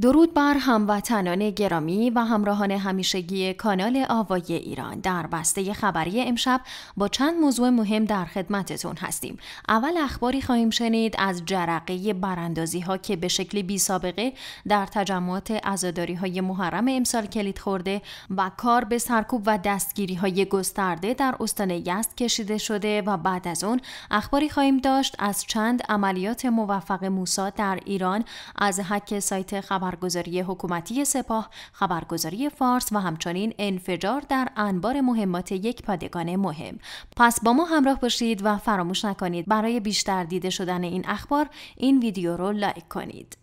درود بر هموطنان گرامی و همراهان همیشگی کانال آوای ایران در بسته خبری امشب با چند موضوع مهم در خدمتتون هستیم. اول اخباری خواهیم شنید از جرقه براندازی ها که به شکل بی سابقه در تجمعات ازاداری های محرم امسال کلید خورده و کار به سرکوب و دستگیری های گسترده در استان یست کشیده شده و بعد از اون اخباری خواهیم داشت از چند عملیات موفق موساد در ایران از حک سایت خبر خبرگزاری حکومتی سپاه، خبرگزاری فارس و همچنین انفجار در انبار مهمات یک پادگان مهم. پس با ما همراه باشید و فراموش نکنید برای بیشتر دیده شدن این اخبار این ویدیو رو لایک کنید.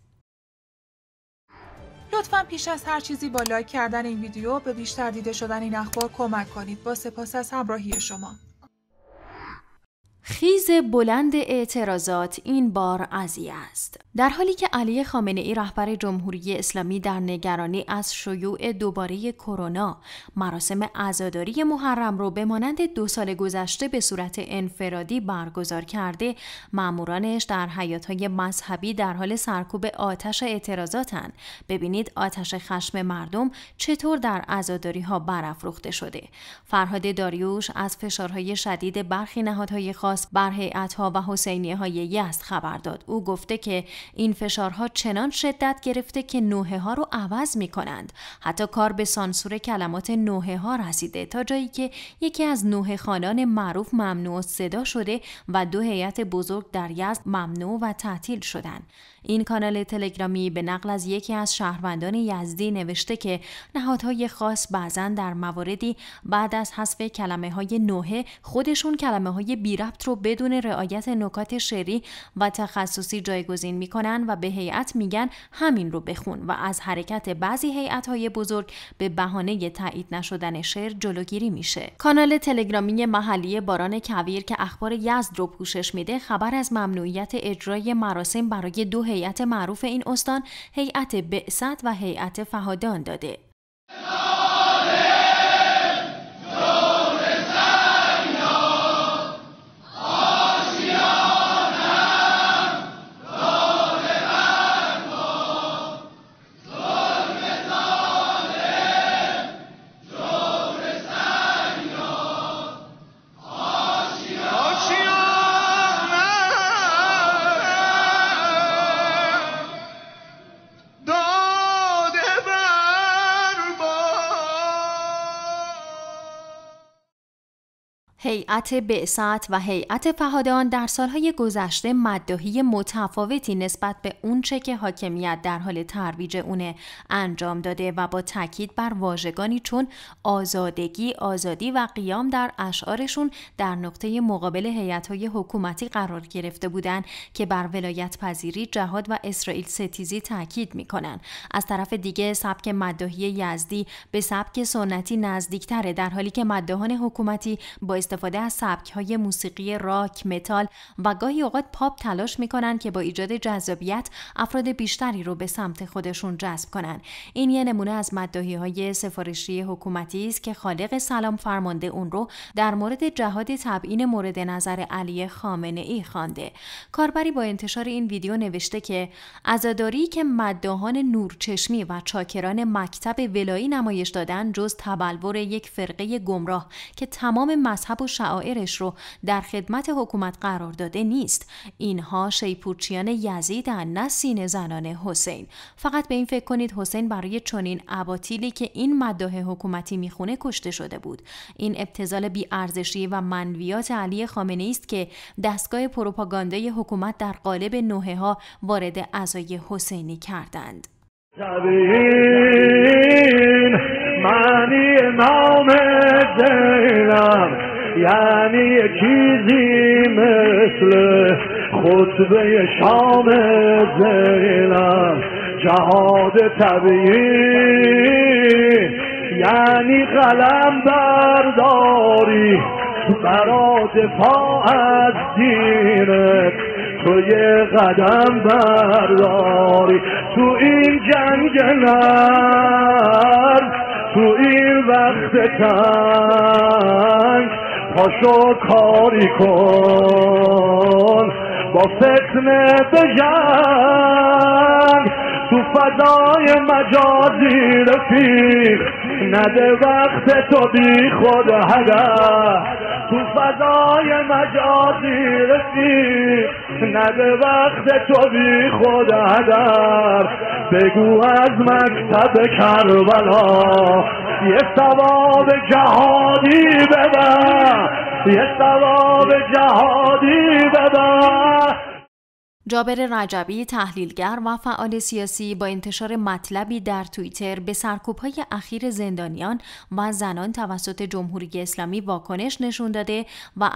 لطفا پیش از هر چیزی با لایک کردن این ویدیو به بیشتر دیده شدن این اخبار کمک کنید. با سپاس از همراهی شما. خیز بلند اعتراضات این بار ازی است. در حالی که علی خامنه ای رهبر جمهوری اسلامی در نگرانی از شیوع دوباره کرونا مراسم عزاداری محرم رو به مانند دو سال گذشته به صورت انفرادی برگزار کرده مامورانش در حیاتهای مذهبی در حال سرکوب آتش اعتراضاتن ببینید آتش خشم مردم چطور در عزاداری ها برافروخته شده فرهاد داریوش از فشارهای شدید برخی نهادهای عباس بر هیئت‌ها ها و حسینیه های یزد خبر داد او گفته که این فشارها چنان شدت گرفته که نوحه ها رو عوض می کنند حتی کار به سانسور کلمات نوحه ها رسیده تا جایی که یکی از نوحه خانان معروف ممنوع صدا شده و دو هیئت بزرگ در یزد ممنوع و تعطیل شدند این کانال تلگرامی به نقل از یکی از شهروندان یزدی نوشته که نهادهای خاص بعضا در مواردی بعد از حذف کلمه های نوه خودشون کلمه های بی ربط رو بدون رعایت نکات شعری و تخصصی جایگزین میکنن و به هیئت میگن همین رو بخون و از حرکت بعضی هیئت های بزرگ به بهانه تایید نشدن شعر جلوگیری میشه کانال تلگرامی محلی باران کویر که اخبار یزد رو پوشش میده خبر از ممنوعیت اجرای مراسم برای دو هیئت معروف این استان هیئت بعثت و هیئت فهادان داده هیئت بعثت و هیئت فهادان در سالهای گذشته مداهی متفاوتی نسبت به چه که حاکمیت در حال ترویج اونه انجام داده و با تاکید بر واژگانی چون آزادگی، آزادی و قیام در اشعارشون در نقطه مقابل هیئت‌های حکومتی قرار گرفته بودند که بر ولایت پذیری، جهاد و اسرائیل ستیزی تاکید میکنن. از طرف دیگه سبک مداهی یزدی به سبک سنتی نزدیکتره در حالی که مدهان حکومتی با استفاده استفاده از سبک های موسیقی راک، متال و گاهی اوقات پاپ تلاش میکنن که با ایجاد جذابیت افراد بیشتری رو به سمت خودشون جذب کنند. این یه نمونه از مدداهی های سفارشی حکومتی است که خالق سلام فرمانده اون رو در مورد جهاد تبعین مورد نظر علی خامنه ای خوانده. کاربری با انتشار این ویدیو نوشته که عزاداری که مداهان نورچشمی و چاکران مکتب ولایی نمایش دادن جز تبلور یک فرقه گمراه که تمام مذهب شعائرش رو در خدمت حکومت قرار داده نیست اینها شیپورچیان یزید نه سین زنان حسین فقط به این فکر کنید حسین برای چنین اباطیلی که این مداح حکومتی میخونه کشته شده بود این ابتزال بیارزشی و منویات علی خامنه است که دستگاه پروپاگاندای حکومت در قالب نوحه ها وارد ازای حسینی کردند معنی نام یعنی چیزی مثل خطبه شام زینب جهاد طبیعی یعنی قلم برداری برا دفاع از دینت تو یه قدم برداری تو این جنگ نر تو این وقت تر پاشو کاری کن با فتنه بجنگ تو فضای مجازی رفیق نده وقت تو بی خود هدر تو فضای مجازی رفیق نده وقت تو بی خود هدر بگو از مکتب کربلا یه ثواب جهادی بده یه ثواب جهادی بده جابر رجبی تحلیلگر و فعال سیاسی با انتشار مطلبی در توییتر به سرکوبهای اخیر زندانیان و زنان توسط جمهوری اسلامی واکنش نشون داده و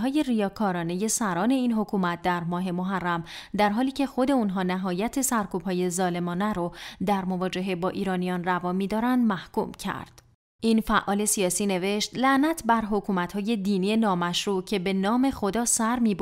های ریاکارانه سران این حکومت در ماه محرم در حالی که خود اونها نهایت سرکوبهای ظالمانه رو در مواجهه با ایرانیان روا می‌دارند، محکوم کرد. این فعال سیاسی نوشت لعنت بر حکومت های دینی نامشروع که به نام خدا سر می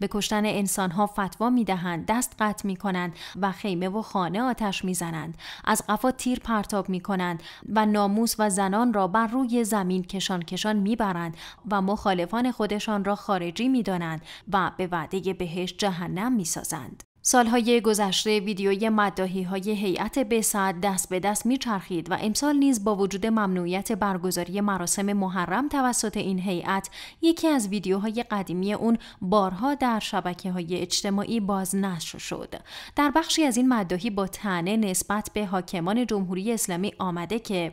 به کشتن انسان فتوا می دهند، دست قطع می کنند و خیمه و خانه آتش می زنند، از قفا تیر پرتاب می کنند و ناموس و زنان را بر روی زمین کشان کشان می برند و مخالفان خودشان را خارجی می دانند و به وعده بهش جهنم می سازند. سالهای گذشته ویدیوی مدداهی های هیئت بسد دست به دست میچرخید و امسال نیز با وجود ممنوعیت برگزاری مراسم محرم توسط این هیئت یکی از ویدیوهای قدیمی اون بارها در شبکه های اجتماعی بازنشر شد در بخشی از این مدداهی با تنه نسبت به حاکمان جمهوری اسلامی آمده که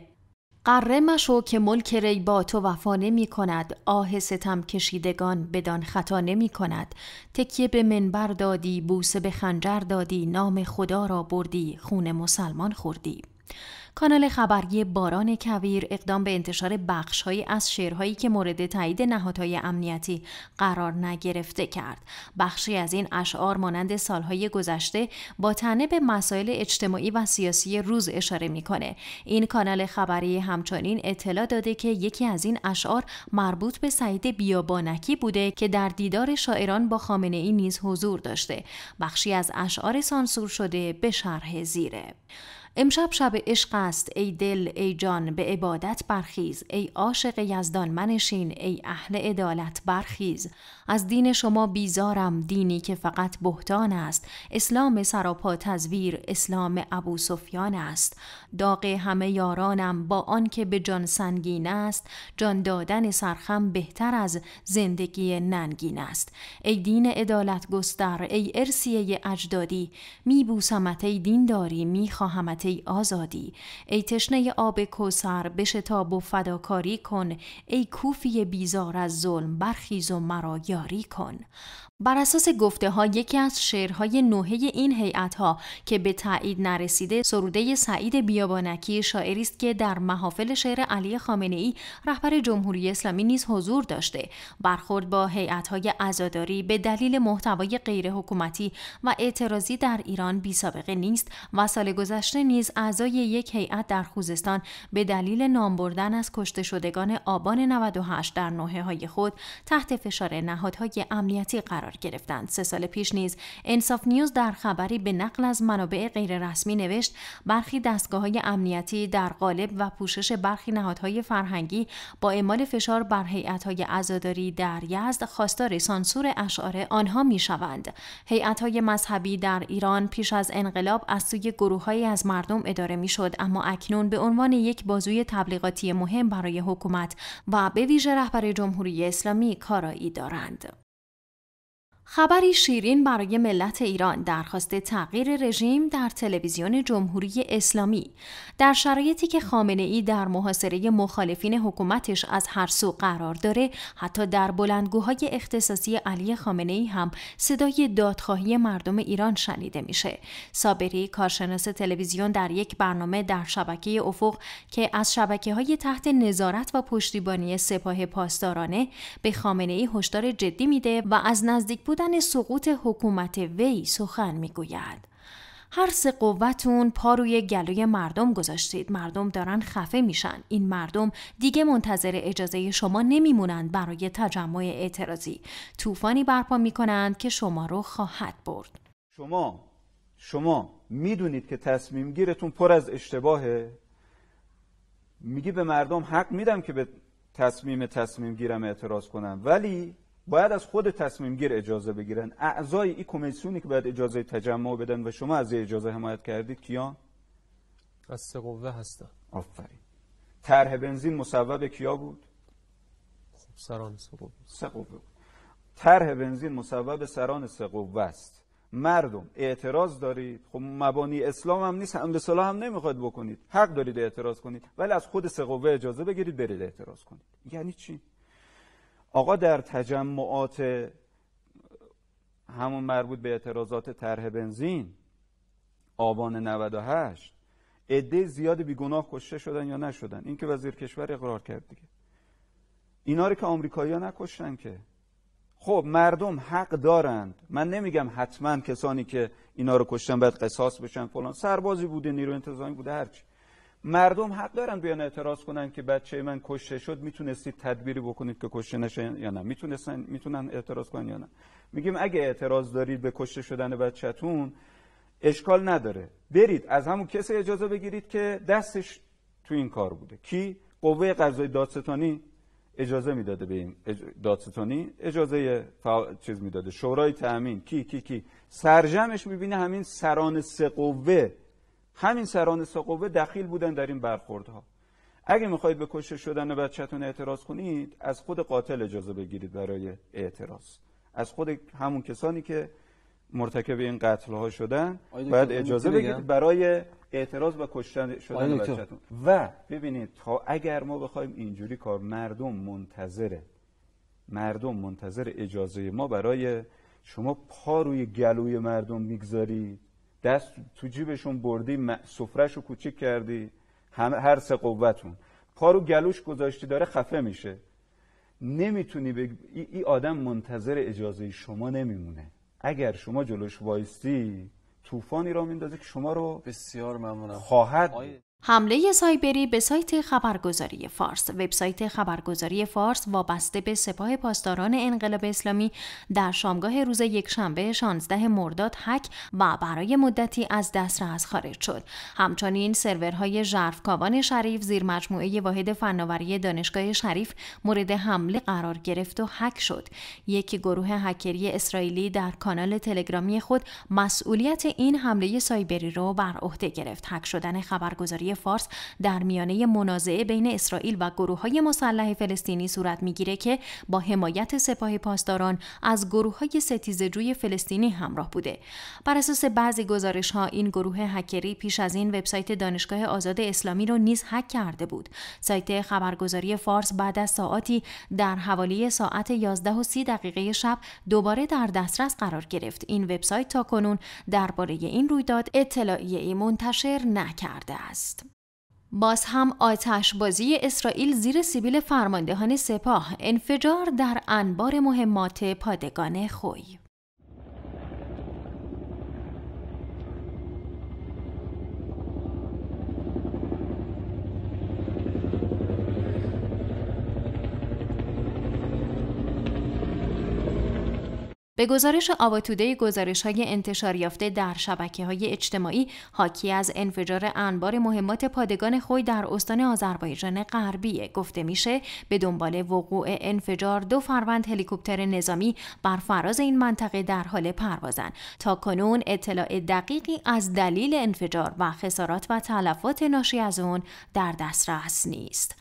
قره که ملک ری با تو وفا نمی کند آه ستم کشیدگان بدان خطا نمی کند تکیه به منبر دادی بوسه به خنجر دادی نام خدا را بردی خون مسلمان خوردی کانال خبری باران کویر اقدام به انتشار بخشهایی از شعرهایی که مورد تایید نهادهای امنیتی قرار نگرفته کرد بخشی از این اشعار مانند سالهای گذشته با تنه به مسائل اجتماعی و سیاسی روز اشاره میکنه این کانال خبری همچنین اطلاع داده که یکی از این اشعار مربوط به سعید بیابانکی بوده که در دیدار شاعران با خامنه ای نیز حضور داشته بخشی از اشعار سانسور شده به شرح زیره امشب شب عشق است ای دل ای جان به عبادت برخیز ای عاشق یزدان منشین ای اهل عدالت برخیز از دین شما بیزارم دینی که فقط بهتان است اسلام سراپا تزویر اسلام ابو سفیان است داغ همه یارانم با آنکه به جان سنگین است جان دادن سرخم بهتر از زندگی ننگین است ای دین عدالت گستر ای ارسیه اجدادی میبوسمت ای دین داری میخواهمت ای آزادی ای تشنه آب کوسر شتاب و فداکاری کن ای کوفی بیزار از ظلم برخیز و مرا یاری کن بر اساس گفته ها یکی از شعرهای نوحه این هیئت ها که به تایید نرسیده سروده سعید بیابانکی شاعری است که در محافل شعر علی خامنه ای رهبر جمهوری اسلامی نیز حضور داشته برخورد با هیئت های عزاداری به دلیل محتوای غیر حکومتی و اعتراضی در ایران بی سابقه نیست و سال گذشته نیز نیز اعضای یک هیئت در خوزستان به دلیل نام بردن از کشته شدگان آبان 98 در نوحه های خود تحت فشار نهادهای امنیتی قرار گرفتند. سه سال پیش نیز انصاف نیوز در خبری به نقل از منابع غیررسمی نوشت برخی دستگاه های امنیتی در قالب و پوشش برخی نهادهای فرهنگی با اعمال فشار بر های عزاداری در یزد خواستار سانسور اشعار آنها میشوند. های مذهبی در ایران پیش از انقلاب از سوی گروههایی از مردم مردم اداره میشد اما اکنون به عنوان یک بازوی تبلیغاتی مهم برای حکومت و به ویژه رهبر جمهوری اسلامی کارایی دارند. خبری شیرین برای ملت ایران درخواست تغییر رژیم در تلویزیون جمهوری اسلامی در شرایطی که خامنه ای در محاصره مخالفین حکومتش از هر سو قرار داره حتی در بلندگوهای اختصاصی علی خامنه ای هم صدای دادخواهی مردم ایران شنیده میشه صابری کارشناس تلویزیون در یک برنامه در شبکه افق که از شبکه های تحت نظارت و پشتیبانی سپاه پاسدارانه به خامنه ای هشدار جدی میده و از نزدیک بودن سقوط حکومت وی سخن میگوید هر سه قوتون پا روی گلوی مردم گذاشتید مردم دارن خفه میشن این مردم دیگه منتظر اجازه شما نمیمونند برای تجمع اعتراضی طوفانی برپا میکنند که شما رو خواهد برد شما شما میدونید که تصمیم گیرتون پر از اشتباهه میگی به مردم حق میدم که به تصمیم تصمیم گیرم اعتراض کنم ولی باید از خود تصمیم گیر اجازه بگیرن اعضای این کمیسیونی که باید اجازه تجمع بدن و شما از اجازه حمایت کردید کیا از سه قوه هستن آفرین طرح بنزین مصوب کیا بود خب سران سه قوه طرح بنزین مصوب سران سه است مردم اعتراض دارید خب مبانی اسلام هم نیست هم به هم نمیخواد بکنید حق دارید اعتراض کنید ولی از خود سه اجازه بگیرید برید اعتراض کنید یعنی چی آقا در تجمعات همون مربوط به اعتراضات طرح بنزین آبان 98 عده زیاد بیگناه کشته شدن یا نشدن این که وزیر کشور اقرار کرد دیگه اینا رو که آمریکایی‌ها نکشتن که خب مردم حق دارند من نمیگم حتما کسانی که اینا رو کشتن باید قصاص بشن فلان سربازی بوده نیروی انتظامی بوده هرچی مردم حق دارن بیان اعتراض کنن که بچه من کشته شد میتونستید تدبیری بکنید که کشته نشه یا نه میتونستن میتونن اعتراض کنن یا نه میگیم اگه اعتراض دارید به کشته شدن بچهتون اشکال نداره برید از همون کسی اجازه بگیرید که دستش تو این کار بوده کی قوه قضایی دادستانی اجازه میداده به این دادستانی اجازه چیز میداده شورای تامین کی کی کی سرجمش میبینه همین سران سه قوه همین سران سقوبه دخیل بودن در این برخوردها اگه میخواید به کشته شدن بچهتون اعتراض کنید از خود قاتل اجازه بگیرید برای اعتراض از خود همون کسانی که مرتکب این قتل ها شدن باید اجازه بگیرید برای اعتراض و کشتن شدن بچهتون و ببینید تا اگر ما بخوایم اینجوری کار مردم منتظره مردم منتظر اجازه ما برای شما پا روی گلوی مردم میگذارید دست تو جیبشون بردی سفرش رو کوچیک کردی هر سه قوتون پارو گلوش گذاشتی داره خفه میشه نمیتونی به این ای آدم منتظر اجازه شما نمیمونه اگر شما جلوش وایستی طوفانی را میندازه که شما رو بسیار ممنونم خواهد حمله سایبری به سایت خبرگزاری فارس وبسایت خبرگزاری فارس وابسته به سپاه پاسداران انقلاب اسلامی در شامگاه روز یکشنبه 16 مرداد هک و برای مدتی از دسترس خارج شد همچنین سرورهای ژرفکاوان شریف زیر مجموعه واحد فناوری دانشگاه شریف مورد حمله قرار گرفت و هک شد یک گروه هکری اسرائیلی در کانال تلگرامی خود مسئولیت این حمله سایبری را بر عهده گرفت هک شدن خبرگزاری فارس در میانه منازعه بین اسرائیل و گروه های مسلح فلسطینی صورت میگیره که با حمایت سپاه پاسداران از گروه های ستیزجوی فلسطینی همراه بوده بر اساس بعضی گزارش ها این گروه هکری پیش از این وبسایت دانشگاه آزاد اسلامی رو نیز هک کرده بود سایت خبرگزاری فارس بعد از ساعتی در حوالی ساعت 11 و 30 دقیقه شب دوباره در دسترس قرار گرفت این وبسایت تا کنون درباره این رویداد اطلاعیه منتشر نکرده است باز هم بازی اسرائیل زیر سیبیل فرماندهان سپاه انفجار در انبار مهمات پادگان خوی به گزارش آواتوده گزارش های انتشار یافته در شبکه های اجتماعی حاکی از انفجار انبار مهمات پادگان خوی در استان آذربایجان غربی گفته میشه به دنبال وقوع انفجار دو فروند هلیکوپتر نظامی بر فراز این منطقه در حال پروازن تا کنون اطلاع دقیقی از دلیل انفجار و خسارات و تلفات ناشی از اون در دسترس نیست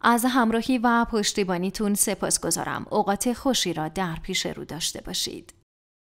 از همراهی و پشتیبانیتون سپاس گذارم. اوقات خوشی را در پیش رو داشته باشید.